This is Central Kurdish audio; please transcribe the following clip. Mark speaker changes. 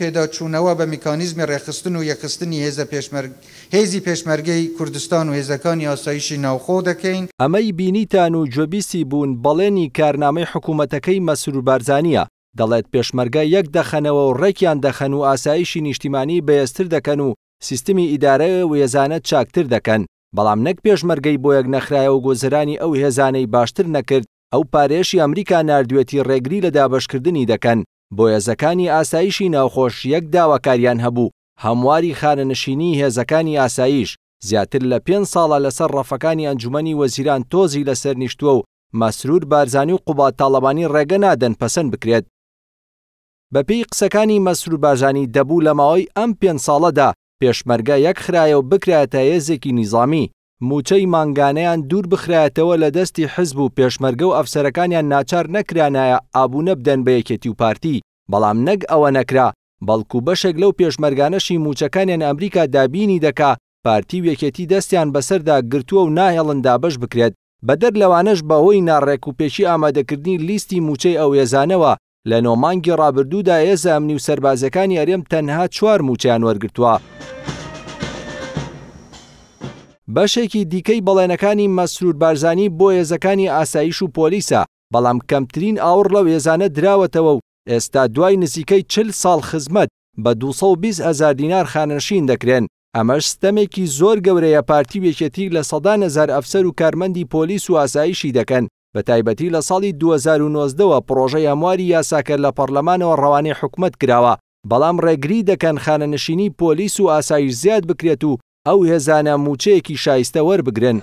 Speaker 1: پێداچوونەوە بە میکانیزمی ڕێخستن و یەخستنی هێزە پێشمەرگ هێزی پێشمەرگەی کوردستان و هێزەکانی ئاسایشی ناوخۆ دەکەین
Speaker 2: ئەمەی بینیتان و جۆبیسی
Speaker 1: بوون بەڵێنی
Speaker 2: کارنامەی حکوومەتەکەی مەسور و بارزانە دەڵێت پێشمەرگە یەک دەخەنەوە و ڕێکیان دەخەن و ئاسایشی نیشتیمانی بەێستر دەکەن و سیستمی ئیدارە و هێزانەت چاکتر دەکەن بەڵام نەک پێشمەرگەی بۆ یەک نەخرایە و گۆزرانی ئەو هێزانەی باشتر نەکرد ئەو پارێشی ئەمریکا نردوێتی ڕێگری لە دابشکردنی دەکەن بۆیەزەکانی ئاساییشی ناوخۆش یەک داواکاریان هەبوو هەمواری خانەنشینی هێزەکانی ئاساییش زیاتر لە پێنج ساڵە لەسەر ڕەفەکانی ئەنجومی وەزیران تۆزی لەسەر نیشتووە و مەسرور بارزانی و قوبات تاڵەبانی ڕێگە نادەن پەسەند بکرێت. بەپی قسەکانی مەسرور بارزانی دەبوو لە ماوەی ئەم پێ ساڵەدا پێشمەرگە یەک خراە و بکرێتە هێزێکی نیظامی موچەی مانگانەیان دوور بخرایەتەوە لە دەستی حزب و پێشمەرگە و ئەفسەرەکانیان ناچار نەکرانایە ئابوونە بدەن بە یەکێتی و پارتی بەڵام نەک ئەوە نەکرا بەڵکو بەشێک لەو پێشمەرگانەشی موچەکانیان ئەمریکا دابینی دەکا پارتی و یەکێتی دەستیان بەسەردا گرتووە و ناهێڵندا بەش بکرێت بەدەر لەوانەش بەهۆی ناڕێک و پێشی ئامادەکردنی لیستی موچەی ئەو ێزانەوە لە نۆمانگی ڕابردوودا ئێزە ئەمنی و سربازەکانی ئەرێم تەنها چوار موچیان وەرگتووە. بەشێکی دیکەی بەڵێنەکانی مەسرور بارزانانی بۆ هێزەکانی ئاسایش و پۆلیسە بەڵام کەمترین ئاور لەو هێزانە دراوەتەوە و ئێستا دوای نزیکەی چل ساڵ خزمەت بە 220 هزار دینار خانەشین دەکرێن ئەمەش ستەمێکی زۆر گەورەیە پارتی وێکێتی لە سەدان هزار ئەفسەر و کارمەندی پۆلیس و ئاسایشی دەکەن بە تایبەتی لە ساڵی 2009ەوە پرۆژەی ئەمواری یاساکە لە پەرلەمانەوە ڕەوانەی حکومت کراوە بەڵام ڕێگری دەکەن خانەنشینی پۆلیس و ئاسایش زیاد بکرێت و ئەو هێزانە موچەیەکی شایستە وەربگرن.